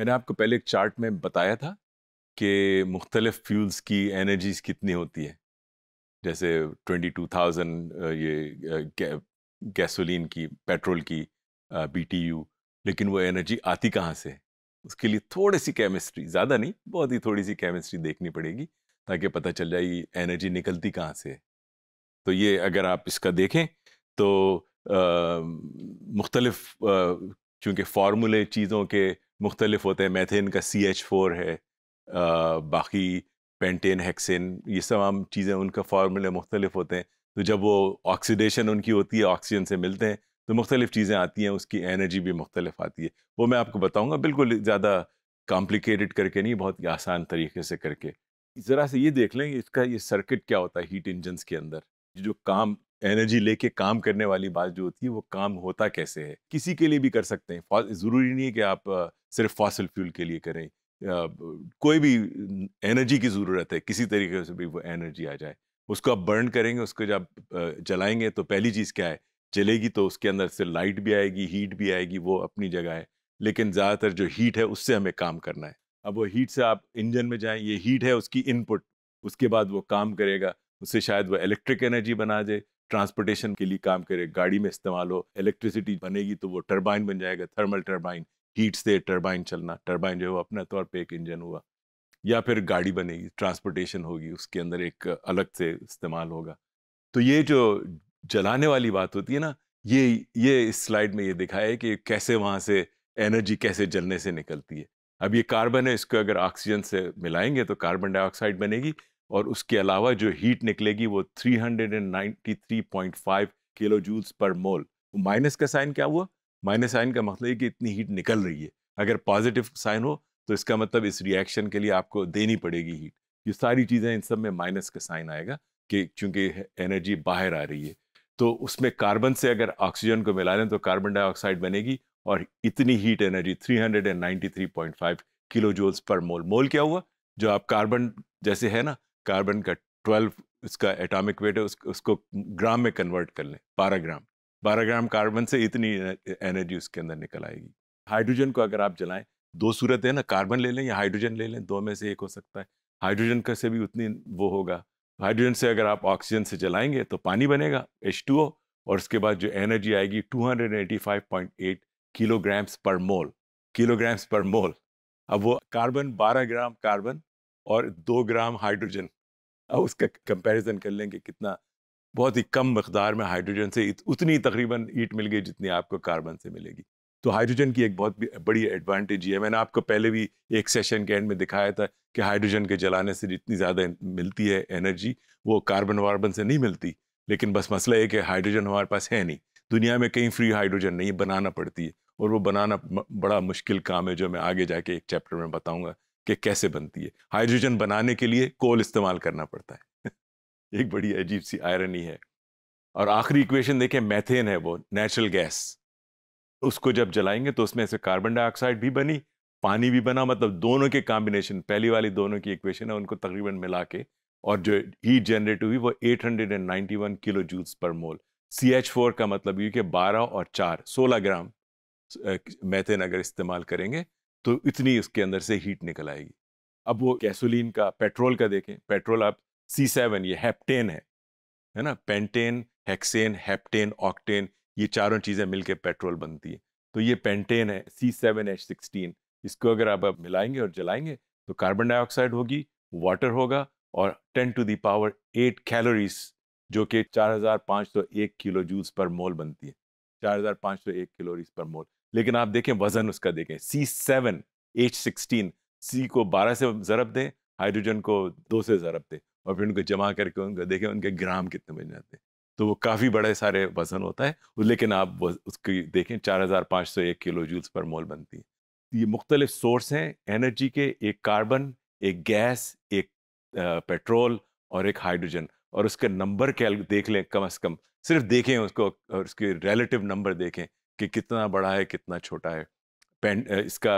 मैंने आपको पहले एक चार्ट में बताया था कि मुख्तलिफ फ्यूल्स की एनर्जीज कितनी होती है जैसे 22,000 ये गैसोलीन की पेट्रोल की बीटीयू लेकिन वो एनर्जी आती कहाँ से उसके लिए थोड़ी सी केमिस्ट्री ज़्यादा नहीं बहुत ही थोड़ी सी केमिस्ट्री देखनी पड़ेगी ताकि पता चल जाए एनर्जी निकलती कहाँ से तो ये अगर आप इसका देखें तो मुख्तलफ चूँकि फार्मूले चीज़ों के मुख्तलिफ होते हैं मैथेन का सी एच फोर है आ, बाकी पेंटेन हेक्सेन ये तमाम चीज़ें उनका फार्मूले मुख्तलिफ होते हैं तो जब वो ऑक्सीडेशन उनकी होती है ऑक्सीजन से मिलते हैं तो मुख्तलिफ चीज़ें आती हैं उसकी एनर्जी भी मुख्तलिफ आती है वो मैं आपको बताऊँगा बिल्कुल ज़्यादा कॉम्प्लिकेटेड करके नहीं बहुत आसान तरीके से करके ज़रा से ये देख लें इसका ये सर्किट क्या होता है हीट इंजनस के अंदर जो काम एनर्जी लेके काम करने वाली बात जो होती है वो काम होता कैसे है किसी के लिए भी कर सकते हैं ज़रूरी नहीं है कि आप सिर्फ फॉसिल फ्यूल के लिए करें कोई भी एनर्जी की ज़रूरत है किसी तरीके से भी वो एनर्जी आ जाए उसको आप बर्न करेंगे उसको जब जलाएंगे तो पहली चीज़ क्या है जलेगी तो उसके अंदर से लाइट भी आएगी हीट भी आएगी वो अपनी जगह है लेकिन ज़्यादातर जो हीट है उससे हमें काम करना है अब वो हीट से आप इंजन में जाएं ये हीट है उसकी इनपुट उसके बाद वो काम करेगा उससे शायद वो इलेक्ट्रिक एनर्जी बना दे ट्रांसपोर्टेशन के लिए काम करे गाड़ी में इस्तेमाल हो इलेक्ट्रिसिटी बनेगी तो वो टर्बाइन बन जाएगा थर्मल टर्बाइन हीट से टर्बाइन चलना टर्बाइन जो है अपने तौर पर एक इंजन हुआ या फिर गाड़ी बनेगी ट्रांसपोर्टेशन होगी उसके अंदर एक अलग से इस्तेमाल होगा तो ये जो जलाने वाली बात होती है ना ये ये इस स्लाइड में ये दिखाया है कि कैसे वहाँ से एनर्जी कैसे जलने से निकलती है अब ये कार्बन है इसको अगर ऑक्सीजन से मिलाएंगे तो कार्बन डाइऑक्साइड बनेगी और उसके अलावा जो हीट निकलेगी वो 393.5 kilo joules per mole minus का साइन क्या हुआ माइनस साइन का मतलब है कि इतनी हीट निकल रही है अगर पॉजिटिव साइन हो तो इसका मतलब इस रिएक्शन के लिए आपको देनी पड़ेगी हीट ये सारी चीज़ें इन सब में माइनस का साइन आएगा कि चूंकि एनर्जी बाहर आ रही है तो उसमें कार्बन से अगर ऑक्सीजन को मिला लें तो कार्बन डाइऑक्साइड बनेगी और इतनी heat energy 393.5 kilo joules per मोल मोल क्या हुआ जो आप कार्बन जैसे है ना कार्बन का ट्वेल्व उसका एटॉमिक वेट है उस, उसको ग्राम में कन्वर्ट कर लें बारह ग्राम बारह ग्राम कार्बन से इतनी एनर्जी उसके अंदर निकल आएगी हाइड्रोजन को अगर आप जलाएं दो सूरत है ना कार्बन ले लें या हाइड्रोजन ले लें दो में से एक हो सकता है हाइड्रोजन का से भी उतनी वो होगा हाइड्रोजन से अगर आप ऑक्सीजन से जलाएंगे तो पानी बनेगा एच और उसके बाद जो एनर्जी आएगी 285.8 किलोग्राम्स पर मोल किलोग्राम्स पर मोल अब वो कार्बन 12 ग्राम कार्बन और दो ग्राम हाइड्रोजन अब उसका कंपैरिजन कर लेंगे कितना बहुत ही कम मकदार में हाइड्रोजन से उतनी तकरीबन ईट मिल गई जितनी आपको कार्बन से मिलेगी तो हाइड्रोजन की एक बहुत बड़ी एडवांटेज है मैंने आपको पहले भी एक सेशन के एंड में दिखाया था कि हाइड्रोजन के जलाने से जितनी ज़्यादा मिलती है एनर्जी वो कार्बन वार्बन से नहीं मिलती लेकिन बस मसला ये कि हाइड्रोजन हमारे पास है नहीं दुनिया में कहीं फ्री हाइड्रोजन नहीं बनाना पड़ती है और वो बनाना बड़ा मुश्किल काम है जो मैं आगे जाके एक चैप्टर में बताऊंगा कि कैसे बनती है हाइड्रोजन बनाने के लिए कोल इस्तेमाल करना पड़ता है एक बड़ी अजीब सी आयरन है और आखिरी इक्वेशन देखें मैथेन है वो नेचुरल गैस उसको जब जलाएंगे तो उसमें से कार्बन डाइऑक्साइड भी बनी पानी भी बना मतलब दोनों के कॉम्बिनेशन पहली वाली दोनों की इक्वेशन है उनको तकरीबन मिला के और जो हीट जनरेट हुई वो 891 किलो जूल्स पर मोल सी एच फोर का मतलब ये कि 12 और 4 16 ग्राम मैथेन अगर इस्तेमाल करेंगे तो इतनी उसके अंदर से हीट निकल आएगी अब वो कैसोलिन का पेट्रोल का देखें पेट्रोल आप सी सेवन ये हैप्टेन है है ना पेंटेन हेक्सेन हैप्टेन ऑक्टेन ये चारों चीज़ें मिलके पेट्रोल बनती है तो ये पेंटेन है सी सेवन एच सिक्सटीन इसको अगर आप अब मिलाएंगे और जलाएंगे तो कार्बन डाइऑक्साइड होगी वाटर होगा और ten to the power eight calories जो कि चार हजार पाँच सौ एक किलो जूस पर मोल बनती है चार हज़ार पाँच सौ एक किलोरीज पर मोल लेकिन आप देखें वजन उसका देखें C seven H sixteen C को बारह से ज़रब दें हाइड्रोजन को दो से ज़रब दें और फिर उनको जमा करके उनको देखें उनके ग्राम कितने बन जाते हैं तो वो काफ़ी बड़े सारे वजन होता है लेकिन आप उसकी देखें चार हज़ार पाँच सौ एक किलो जूल्स पर मोल बनती है तो ये मुख्तलिफ सोर्स हैं एनर्जी के एक कार्बन एक गैस एक पेट्रोल और एक हाइड्रोजन और उसके नंबर के देख लें कम अज़ कम सिर्फ देखें उसको और उसके रिलेटिव नंबर देखें कि कितना बड़ा है कितना छोटा है पेन इसका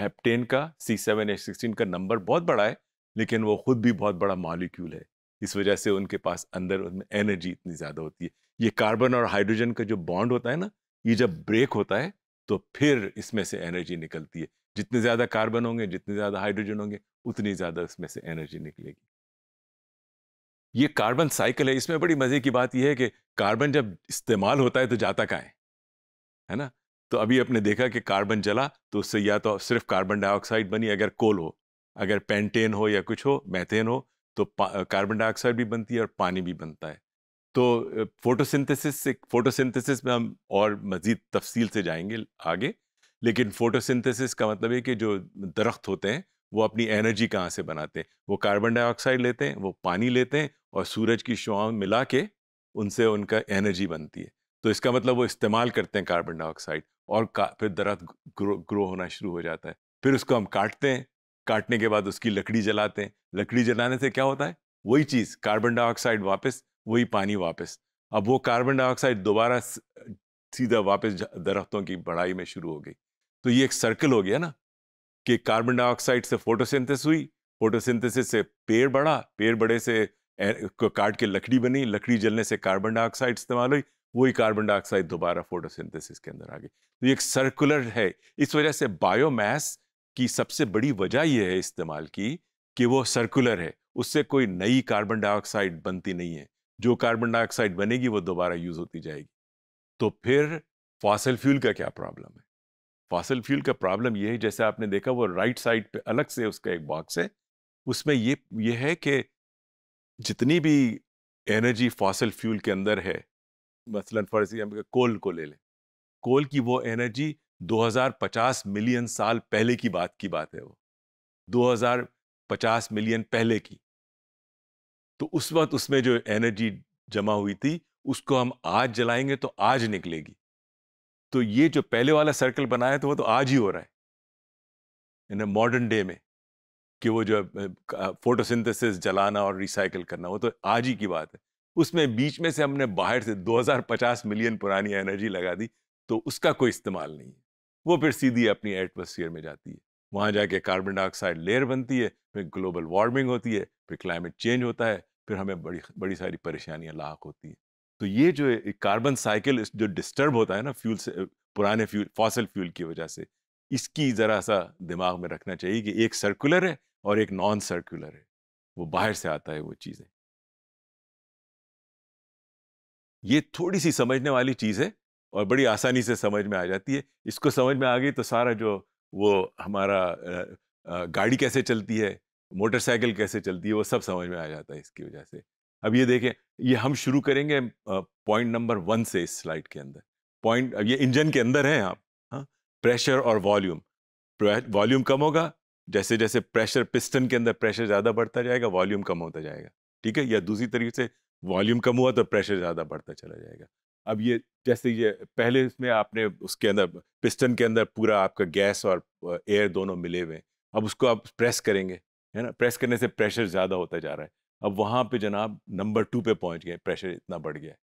हेप्टेन का सी सेवन एच सिक्सटीन का नंबर बहुत बड़ा है लेकिन वो खुद भी बहुत बड़ा मॉलिक्यूल है इस वजह से उनके पास अंदर उनमें एनर्जी इतनी ज़्यादा होती है ये कार्बन और हाइड्रोजन का जो बॉन्ड होता है ना ये जब ब्रेक होता है तो फिर इसमें से एनर्जी निकलती है जितने ज़्यादा कार्बन होंगे जितने ज़्यादा हाइड्रोजन होंगे उतनी ज़्यादा उसमें से एनर्जी निकलेगी ये कार्बन साइकिल है इसमें बड़ी मज़े की बात यह है कि कार्बन जब इस्तेमाल होता है तो जाता कहाँ है है ना तो अभी आपने देखा कि कार्बन जला तो उससे या तो सिर्फ कार्बन डाइऑक्साइड बनी अगर कोल हो अगर पेंटेन हो या कुछ हो मैथेन हो तो कार्बन डाइऑक्साइड भी बनती है और पानी भी बनता है तो फोटोसिंथेसिस से फोटोसिंथेसिस में हम और मज़ीद तफसील से जाएंगे आगे लेकिन फोटोसिंथेसिस का मतलब है कि जो दरख्त होते हैं वो अपनी एनर्जी कहाँ से बनाते हैं वो कार्बन डाइऑक्साइड लेते हैं वो पानी लेते हैं और सूरज की शुआ मिला के उनसे उनका एनर्जी बनती है तो इसका मतलब वो इस्तेमाल करते हैं कार्बन डाइऑक्साइड और फिर दरख्त ग्रो ग्रो होना शुरू हो जाता है फिर उसको हम काटते हैं काटने के बाद उसकी लकड़ी जलाते हैं लकड़ी जलाने से क्या होता है वही चीज़ कार्बन डाइऑक्साइड वापस वही पानी वापस अब वो कार्बन डाइऑक्साइड दोबारा सीधा वापस दरख्तों की बढ़ाई में शुरू हो गई तो ये एक सर्कल हो गया ना कि कार्बन डाइऑक्साइड से फोटोसिंथेसिस हुई फोटोसिंथेसिस से पेड़ बढ़ा पेड़ बड़े से काट के लकड़ी बनी लकड़ी जलने से कार्बन डाइऑक्साइड इस्तेमाल हुई वही कार्बन डाइऑक्साइड दोबारा फोटोसिंथेसिस के अंदर आ गई तो ये एक सर्कुलर है इस वजह से बायोमास की सबसे बड़ी वजह यह है इस्तेमाल की कि वो सर्कुलर है उससे कोई नई कार्बन डाइऑक्साइड बनती नहीं है जो कार्बन डाइऑक्साइड बनेगी वो दोबारा यूज़ होती जाएगी तो फिर फॉसल फ्यूल का क्या प्रॉब्लम है फॉसल फ्यूल का प्रॉब्लम ये है जैसे आपने देखा वो राइट साइड पे अलग से उसका एक बॉक्स है उसमें ये ये है कि जितनी भी एनर्जी फॉसल फ्यूल के अंदर है मसलन फॉर एग्जाम्पल कोल को ले लें कोल की वो एनर्जी 2050 मिलियन साल पहले की बात की बात है वो 2050 मिलियन पहले की तो उस वक्त उसमें जो एनर्जी जमा हुई थी उसको हम आज जलाएंगे तो आज निकलेगी तो ये जो पहले वाला सर्कल बनाया था वो तो आज ही हो रहा है इन मॉडर्न डे में कि वो जो फोटोसिंथेसिस जलाना और रिसाइकल करना वो तो आज ही की बात है उसमें बीच में से हमने बाहर से 2050 मिलियन पुरानी एनर्जी लगा दी तो उसका कोई इस्तेमाल नहीं है वो फिर सीधी अपनी एटमोसफियर में जाती है वहाँ जाके कार्बन डाइऑक्साइड लेयर बनती है फिर ग्लोबल वार्मिंग होती है फिर क्लाइमेट चेंज होता है फिर हमें बड़ी बड़ी सारी परेशानियाँ लाक होती हैं तो ये जो कार्बन साइकिल जो डिस्टर्ब होता है ना फ्यूल से पुराने फ्यूल फॉसल फ्यूल की वजह से इसकी ज़रा सा दिमाग में रखना चाहिए कि एक सर्कुलर है और एक नॉन सर्कुलर है वो बाहर से आता है वो चीज़ें ये थोड़ी सी समझने वाली चीज़ है और बड़ी आसानी से समझ में आ जाती है इसको समझ में आ गई तो सारा जो वो हमारा गाड़ी कैसे चलती है मोटरसाइकिल कैसे चलती है वो सब समझ में आ जाता है इसकी वजह से अब ये देखें ये हम शुरू करेंगे पॉइंट नंबर वन से इस स्लाइड के अंदर पॉइंट ये इंजन के अंदर हैं आप हाँ प्रेशर और वॉल्यूम वॉल्यूम कम होगा जैसे जैसे प्रेशर पिस्टन के अंदर प्रेशर ज़्यादा बढ़ता जाएगा वॉल्यूम कम होता जाएगा ठीक है या दूसरी तरीके से वॉल्यूम कम हुआ तो प्रेशर ज़्यादा बढ़ता चला जाएगा अब ये जैसे ये पहले इसमें आपने उसके अंदर पिस्टन के अंदर पूरा आपका गैस और एयर दोनों मिले हुए हैं अब उसको आप प्रेस करेंगे है ना प्रेस करने से प्रेशर ज़्यादा होता जा रहा है अब वहाँ पे जनाब नंबर टू पे पहुँच गए प्रेशर इतना बढ़ गया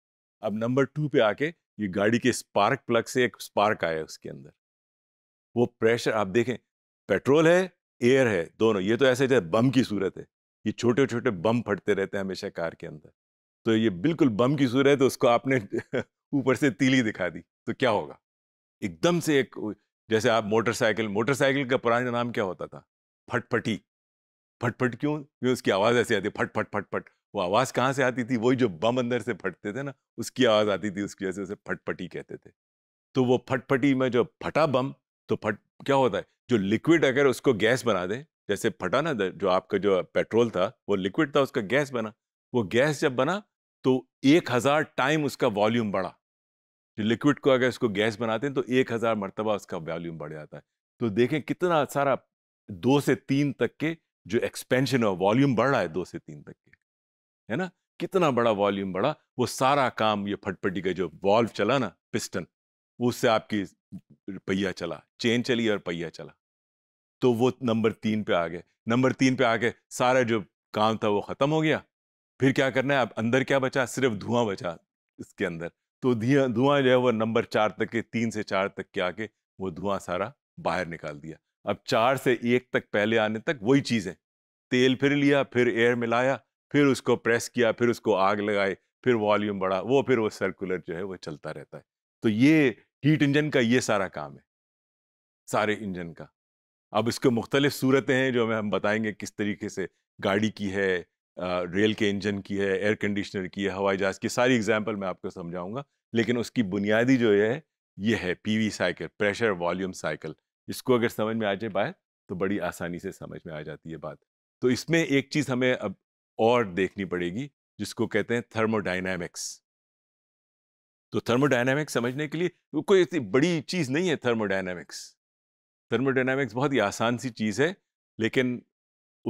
अब नंबर टू पे आके ये गाड़ी के स्पार्क प्लग से एक स्पार्क आया उसके अंदर वो प्रेशर आप देखें पेट्रोल है एयर है दोनों ये तो ऐसे जैसे बम की सूरत है ये छोटे छोटे बम फटते रहते हैं हमेशा कार के अंदर तो ये बिल्कुल बम की सूरत तो उसको आपने ऊपर से तीली दिखा दी तो क्या होगा एकदम से एक जैसे आप मोटरसाइकिल मोटरसाइकिल का पुराना नाम क्या होता था फटफटी फटफट क्यों क्योंकि उसकी आवाज़ ऐसी आती फट फट फट फट वो आवाज़ कहाँ से आती थी वही जो बम अंदर से फटते थे ना उसकी आवाज़ आती थी उसकी वजह से उसे फटपटी कहते थे तो वो फटफटी में जो फटा बम तो फट क्या होता है जो लिक्विड अगर उसको गैस बना दे जैसे फटा ना जो आपका जो पेट्रोल था वो लिक्विड था उसका गैस बना वो गैस जब बना तो एक हज़ार टाइम उसका वॉल्यूम बढ़ा लिक्विड को अगर इसको गैस बनाते हैं तो एक हज़ार मरतबा उसका वॉल्यूम बढ़ जाता है तो देखें कितना सारा दो से तीन तक के जो एक्सपेंशन है वॉल्यूम बढ़ रहा है दो से तीन तक के है ना कितना बड़ा वॉल्यूम बढ़ा वो सारा काम ये फटपटी का जो वॉल्व चला ना पिस्टन उससे आपकी पहिया चला चेन चली और पहिया चला तो वो नंबर तीन पे आ गए नंबर तीन पे आके सारा जो काम था वो ख़त्म हो गया फिर क्या करना है अब अंदर क्या बचा सिर्फ धुआं बचा इसके अंदर तो धुआं जो है वो नंबर चार तक के तीन से चार तक के आके वो धुआं सारा बाहर निकाल दिया अब चार से एक तक पहले आने तक वही चीज़ें तेल फिर लिया फिर एयर मिलाया फिर उसको प्रेस किया फिर उसको आग लगाई फिर वॉल्यूम बढ़ा वो फिर वो सर्कुलर जो है वो चलता रहता है तो ये हीट इंजन का ये सारा काम है सारे इंजन का अब इसके मुख्तलिफ सूरतें हैं जो हमें हम बताएंगे किस तरीके से गाड़ी की है रेल के इंजन की है एयर कंडीशनर की है हवाई जहाज़ की सारी एग्जाम्पल मैं आपको समझाऊंगा लेकिन उसकी बुनियादी जो है ये है PV cycle pressure volume cycle इसको अगर समझ में आ जाए बात तो बड़ी आसानी से समझ में आ जाती है बात तो इसमें एक चीज़ हमें अब और देखनी पड़ेगी जिसको कहते हैं थर्मोडाइनमिक्स तो थर्मोडाइनमिक्स समझने के लिए कोई इतनी बड़ी चीज़ नहीं है थर्मोडाइनमिक्स थर्मोडाइनमिक्स बहुत ही आसान सी चीज़ है लेकिन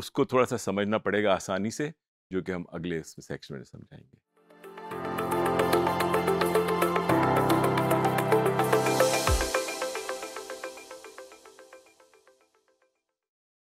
उसको थोड़ा सा समझना पड़ेगा आसानी से जो कि हम अगले सेक्शन में समझाएंगे